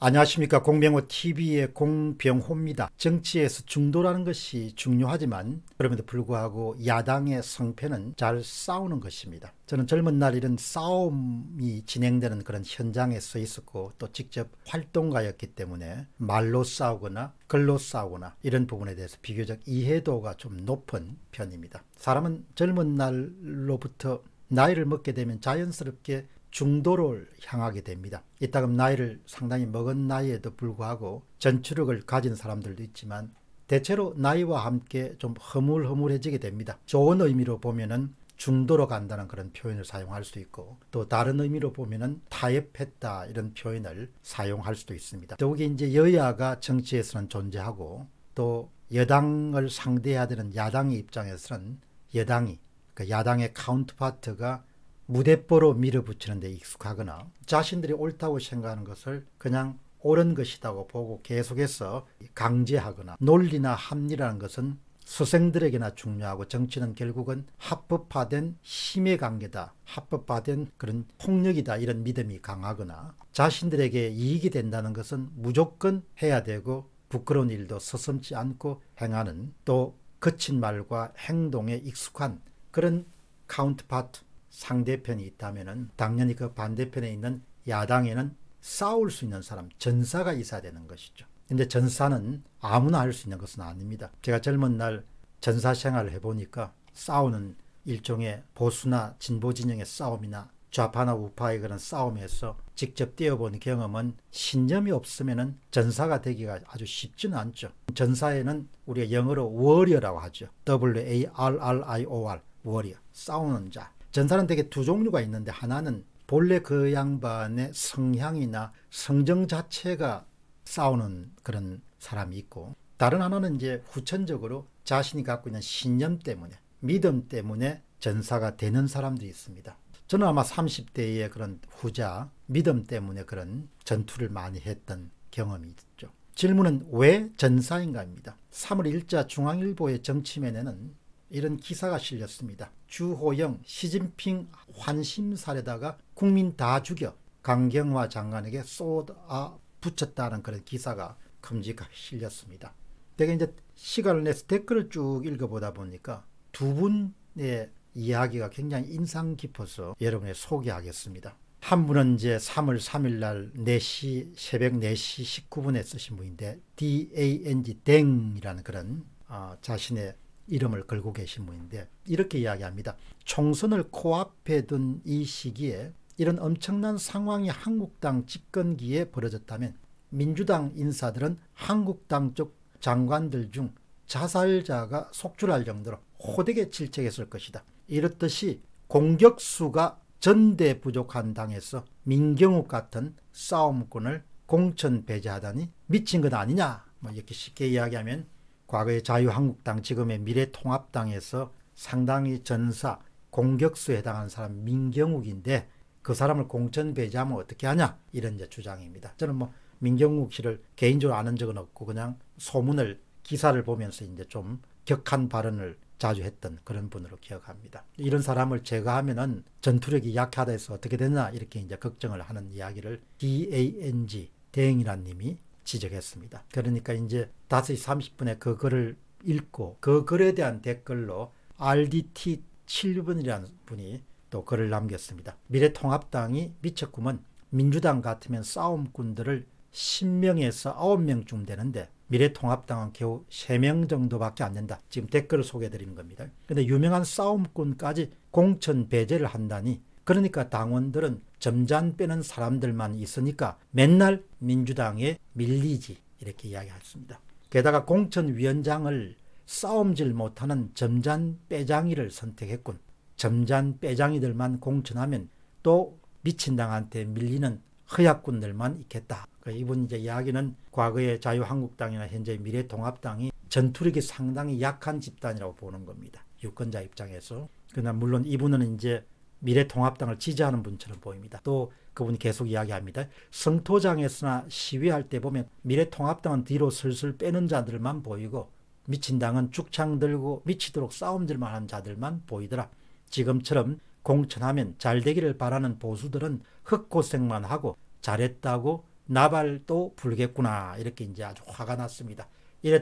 안녕하십니까 공병호 TV의 공병호입니다. 정치에서 중도라는 것이 중요하지만 그럼에도 불구하고 야당의 성패는 잘 싸우는 것입니다. 저는 젊은 날 이런 싸움이 진행되는 그런 현장에 서 있었고 또 직접 활동가였기 때문에 말로 싸우거나 글로 싸우거나 이런 부분에 대해서 비교적 이해도가 좀 높은 편입니다. 사람은 젊은 날로부터 나이를 먹게 되면 자연스럽게 중도를 향하게 됩니다. 이따금 나이를 상당히 먹은 나이에도 불구하고 전투력을 가진 사람들도 있지만 대체로 나이와 함께 좀 허물허물해지게 됩니다. 좋은 의미로 보면은 중도로 간다는 그런 표현을 사용할 수 있고 또 다른 의미로 보면은 타협했다 이런 표현을 사용할 수도 있습니다. 더욱이 이제 여야가 정치에서는 존재하고 또 여당을 상대해야 되는 야당의 입장에서는 여당이 그 야당의 카운트파트가 무대뽀로 밀어붙이는 데 익숙하거나 자신들이 옳다고 생각하는 것을 그냥 옳은 것이라고 보고 계속해서 강제하거나 논리나 합리라는 것은 수생들에게나 중요하고 정치는 결국은 합법화된 힘의 관계다. 합법화된 그런 폭력이다. 이런 믿음이 강하거나 자신들에게 이익이 된다는 것은 무조건 해야 되고 부끄러운 일도 서슴지 않고 행하는 또 거친 말과 행동에 익숙한 그런 카운트파트 상대편이 있다면 은 당연히 그 반대편에 있는 야당에는 싸울 수 있는 사람, 전사가 있어야 되는 것이죠. 근데 전사는 아무나 할 수 있는 것은 아닙니다. 제가 젊은 날 전사 생활을 해보니까 싸우는 일종의 보수나 진보 진영의 싸움이나 좌파나 우파의 그런 싸움에서 직접 뛰어본 경험은 신념이 없으면 전사가 되기가 아주 쉽지는 않죠. 전사에는 우리가 영어로 워리어라고 하죠. W-A-R-R-I-O-R, 워리어, 싸우는 자. 전사는 되게 두 종류가 있는데 하나는 본래 그 양반의 성향이나 성정 자체가 싸우는 그런 사람이 있고 다른 하나는 이제 후천적으로 자신이 갖고 있는 신념 때문에 믿음 때문에 전사가 되는 사람들이 있습니다. 저는 아마 30대의 그런 후자 믿음 때문에 그런 전투를 많이 했던 경험이 있죠. 질문은 왜 전사인가입니다. 3월 1자 중앙일보의 정치면에는 이런 기사가 실렸습니다. 주호영 시진핑 환심살에다가 국민 다 죽여 강경화 장관에게 쏟아 붙였다는 그런 기사가 큼지가 실렸습니다. 내가 이제 시간을 내서 댓글을 쭉 읽어보다 보니까 두 분의 이야기가 굉장히 인상 깊어서 여러분의 소개하겠습니다. 한 분은 이제 3월 3일 날 4시 새벽 4시 19분에 쓰신 분인데 DANG 댕이라는 그런 어, 자신의 이름을 걸고 계신 분인데 이렇게 이야기합니다. 총선을 코앞에 둔 이 시기에 이런 엄청난 상황이 한국당 집권기에 벌어졌다면 민주당 인사들은 한국당 쪽 장관들 중 자살자가 속출할 정도로 호되게 질책했을 것이다. 이렇듯이 공격수가 전대 부족한 당에서 민경욱 같은 싸움꾼을 공천 배제하다니 미친 것 아니냐 뭐 이렇게 쉽게 이야기하면 과거의 자유한국당 지금의 미래통합당에서 상당히 전사 공격수에 해당하는 사람 민경욱인데 그 사람을 공천 배제하면 어떻게 하냐 이런 이제 주장입니다. 저는 뭐 민경욱 씨를 개인적으로 아는 적은 없고 그냥 소문을 기사를 보면서 이제 좀 격한 발언을 자주 했던 그런 분으로 기억합니다. 이런 사람을 제거하면은 전투력이 약하다 해서 어떻게 되나 이렇게 이제 걱정을 하는 이야기를 DANG 대행이란 님이 지적했습니다. 그러니까 이제 5시 30분에 그 글을 읽고 그 글에 대한 댓글로 RDT 7번이라는 분이 또 글을 남겼습니다. 미래통합당이 미쳤구먼 민주당 같으면 싸움꾼들을 10명에서 9명쯤 되는데 미래통합당은 겨우 3명 정도밖에 안 된다. 지금 댓글을 소개해 드리는 겁니다. 근데 유명한 싸움꾼까지 공천 배제를 한다니 그러니까 당원들은 점잔 빼는 사람들만 있으니까 맨날 민주당에 밀리지 이렇게 이야기했습니다. 게다가 공천위원장을 싸움질 못하는 점잔 빼장이를 선택했군. 점잔 빼장이들만 공천하면 또 미친당한테 밀리는 허약꾼들만 있겠다. 그 이분 이제 이야기는 과거의 자유한국당이나 현재 미래통합당이 전투력이 상당히 약한 집단이라고 보는 겁니다. 유권자 입장에서. 그러나 물론 이분은 이제 미래통합당을 지지하는 분처럼 보입니다. 또 그분이 계속 이야기합니다. 성토장에서나 시위할 때 보면 미래통합당은 뒤로 슬슬 빼는 자들만 보이고 미친 당은 죽창 들고 미치도록 싸움질만 한 자들만 보이더라. 지금처럼 공천하면 잘 되기를 바라는 보수들은 흙고생만 하고 잘했다고 나발도 불겠구나 이렇게 이제 아주 화가 났습니다.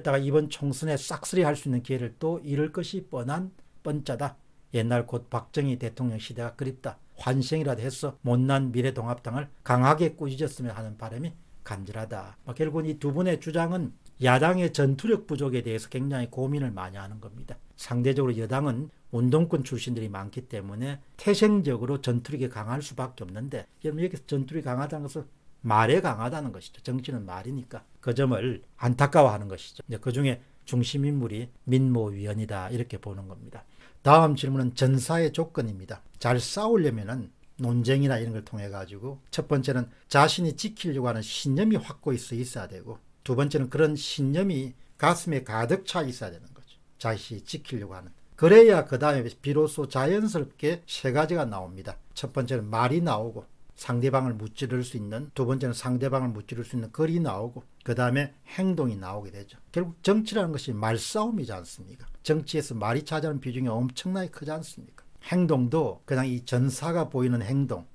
이랬다가 이번 총선에 싹쓸이 할 수 있는 기회를 또 잃을 것이 뻔한 뻔짜다. 옛날 곧 박정희 대통령 시대가 그립다. 환생이라도 해서 못난 미래동합당을 강하게 꾸짖었으면 하는 바람이 간절하다. 뭐 결국은 이 두 분의 주장은 야당의 전투력 부족에 대해서 굉장히 고민을 많이 하는 겁니다. 상대적으로 여당은 운동권 출신들이 많기 때문에 태생적으로 전투력이 강할 수밖에 없는데 여러분 이렇게 전투력이 강하다는 것은 말에 강하다는 것이죠. 정치는 말이니까 그 점을 안타까워하는 것이죠. 그 중에 중심인물이 민모 위원이다 이렇게 보는 겁니다. 다음 질문은 전사의 조건입니다. 잘 싸우려면은 논쟁이나 이런 걸 통해 가지고 첫 번째는 자신이 지키려고 하는 신념이 확고히 서 있어야 되고 두 번째는 그런 신념이 가슴에 가득 차 있어야 되는 거죠. 자신이 지키려고 하는. 그래야 그 다음에 비로소 자연스럽게 세 가지가 나옵니다. 첫 번째는 말이 나오고 상대방을 무찌를 수 있는 두 번째는 상대방을 무찌를 수 있는 글이 나오고 그 다음에 행동이 나오게 되죠. 결국 정치라는 것이 말싸움이지 않습니까? 정치에서 말이 차지하는 비중이 엄청나게 크지 않습니까? 행동도 그냥 이 전사가 보이는 행동은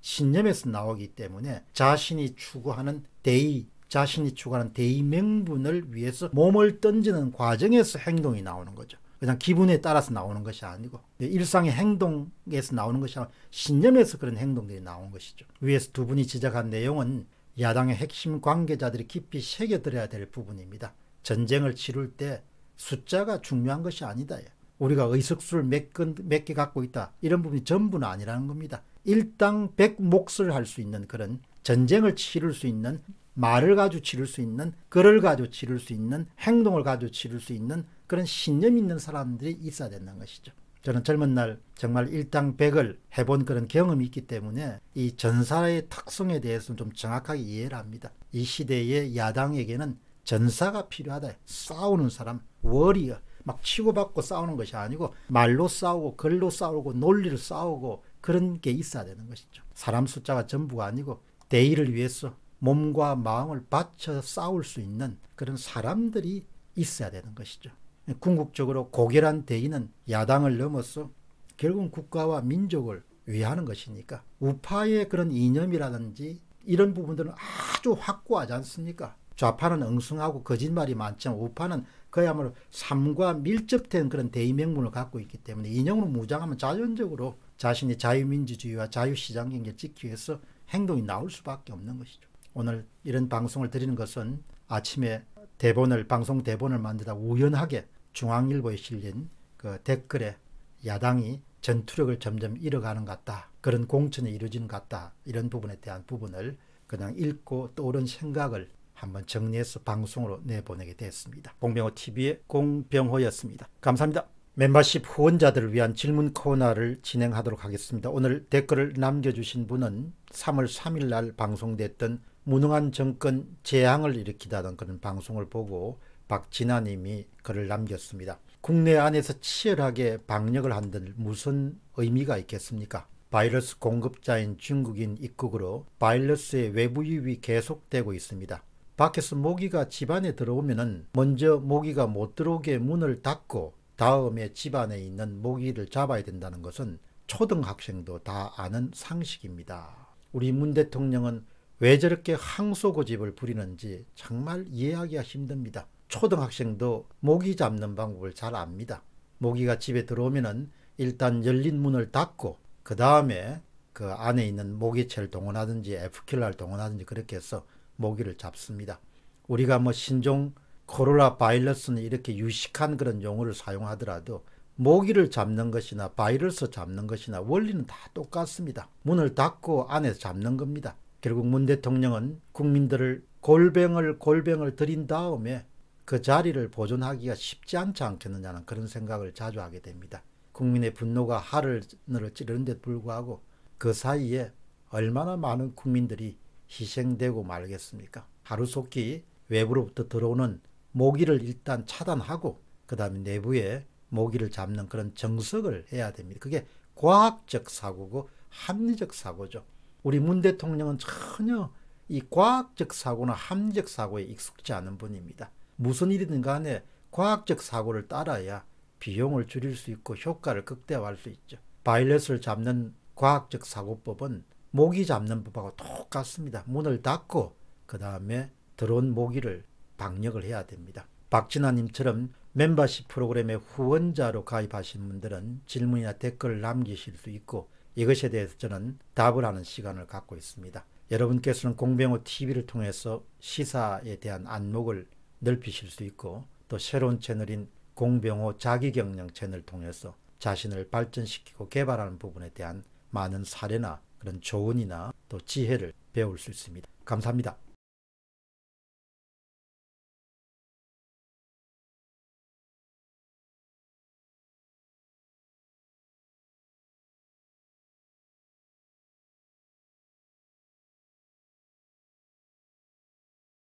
신념에서 나오기 때문에 자신이 추구하는 대의, 자신이 추구하는 대의 명분을 위해서 몸을 던지는 과정에서 행동이 나오는 거죠. 그냥 기분에 따라서 나오는 것이 아니고 네, 일상의 행동에서 나오는 것이 아니고 신념에서 그런 행동들이 나온 것이죠. 위에서 두 분이 지적한 내용은 야당의 핵심 관계자들이 깊이 새겨들어야 될 부분입니다. 전쟁을 치룰 때 숫자가 중요한 것이 아니다. 우리가 의석수를 몇, 건, 몇개 갖고 있다. 이런 부분이 전부는 아니라는 겁니다. 일당 백몫을 할 수 있는 그런 전쟁을 치를 수 있는 말을 가지고 치를 수 있는 글을 가지고 치를 수 있는 행동을 가지고 치를 수 있는 그런 신념 있는 사람들이 있어야 된다는 것이죠. 저는 젊은 날 정말 일당 백을 해본 그런 경험이 있기 때문에 이 전사의 특성에 대해서는 좀 정확하게 이해를 합니다. 이 시대의 야당에게는 전사가 필요하다. 싸우는 사람, 워리어. 막 치고받고 싸우는 것이 아니고 말로 싸우고 글로 싸우고 논리를 싸우고 그런 게 있어야 되는 것이죠. 사람 숫자가 전부가 아니고 대의를 위해서 몸과 마음을 바쳐 싸울 수 있는 그런 사람들이 있어야 되는 것이죠. 궁극적으로 고결한 대의는 야당을 넘어서 결국 은 국가와 민족을 위하는 것이니까 우파의 그런 이념이라든지 이런 부분들은 아주 확고하지 않습니까? 좌파는 엉성하고 거짓말이 많지만 우파는 그야말로 삶과 밀접된 그런 대의명분을 갖고 있기 때문에 인형으로 무장하면 자연적으로 자신의 자유민주주의와 자유시장 경계를 지키기 위해서 행동이 나올 수밖에 없는 것이죠. 오늘 이런 방송을 드리는 것은 아침에 대본을 방송 대본을 만들다 우연하게 중앙일보에 실린 그 댓글에 야당이 전투력을 점점 잃어가는 것 같다. 그런 공천이 이루어지는 것 같다. 이런 부분에 대한 부분을 그냥 읽고 떠오른 생각을 한번 정리해서 방송으로 내보내게 됐습니다. 공병호TV의 공병호였습니다. 감사합니다. 멤버십 후원자들을 위한 질문 코너를 진행하도록 하겠습니다. 오늘 댓글을 남겨주신 분은 3월 3일 날 방송됐던 무능한 정권 재앙을 일으키다던 그런 방송을 보고 박진아님이 글을 남겼습니다. 국내 안에서 치열하게 방역을 한들 무슨 의미가 있겠습니까? 바이러스 공급자인 중국인 입국으로 바이러스의 외부 유입이 계속되고 있습니다. 밖에서 모기가 집안에 들어오면은 먼저 모기가 못 들어오게 문을 닫고 다음에 집안에 있는 모기를 잡아야 된다는 것은 초등학생도 다 아는 상식입니다. 우리 문 대통령은 왜 저렇게 항소고집을 부리는지 정말 이해하기가 힘듭니다. 초등학생도 모기 잡는 방법을 잘 압니다. 모기가 집에 들어오면은 일단 열린 문을 닫고 그 다음에 그 안에 있는 모기채를 동원하든지 f q 킬라 동원하든지 그렇게 해서 모기를 잡습니다. 우리가 뭐 신종 코로나 바이러스는 이렇게 유식한 그런 용어를 사용하더라도 모기를 잡는 것이나 바이러스 잡는 것이나 원리는 다 똑같습니다. 문을 닫고 안에 서 잡는 겁니다. 결국 문 대통령은 국민들을 골병을골병을 들인 다음에 그 자리를 보존하기가 쉽지 않지 않겠느냐는 그런 생각을 자주 하게 됩니다. 국민의 분노가 하늘을 찌르는데 불구하고 그 사이에 얼마나 많은 국민들이 희생되고 말겠습니까? 하루속히 외부로부터 들어오는 모기를 일단 차단하고 그 다음에 내부에 모기를 잡는 그런 정석을 해야 됩니다. 그게 과학적 사고고 합리적 사고죠. 우리 문 대통령은 전혀 이 과학적 사고나 합리적 사고에 익숙지 않은 분입니다. 무슨 일이든 간에 과학적 사고를 따라야 비용을 줄일 수 있고 효과를 극대화할 수 있죠. 바이러스를 잡는 과학적 사고법은 모기 잡는 법하고 똑같습니다. 문을 닫고 그 다음에 들어온 모기를 방역을 해야 됩니다. 박진아님처럼 멤버십 프로그램의 후원자로 가입하신 분들은 질문이나 댓글을 남기실 수 있고 이것에 대해서 저는 답을 하는 시간을 갖고 있습니다. 여러분께서는 공병호 TV를 통해서 시사에 대한 안목을 넓히실 수 있고 또 새로운 채널인 공병호 자기경영 채널 을 통해서 자신을 발전시키고 개발하는 부분에 대한 많은 사례나 그런 조언이나 또 지혜를 배울 수 있습니다. 감사합니다.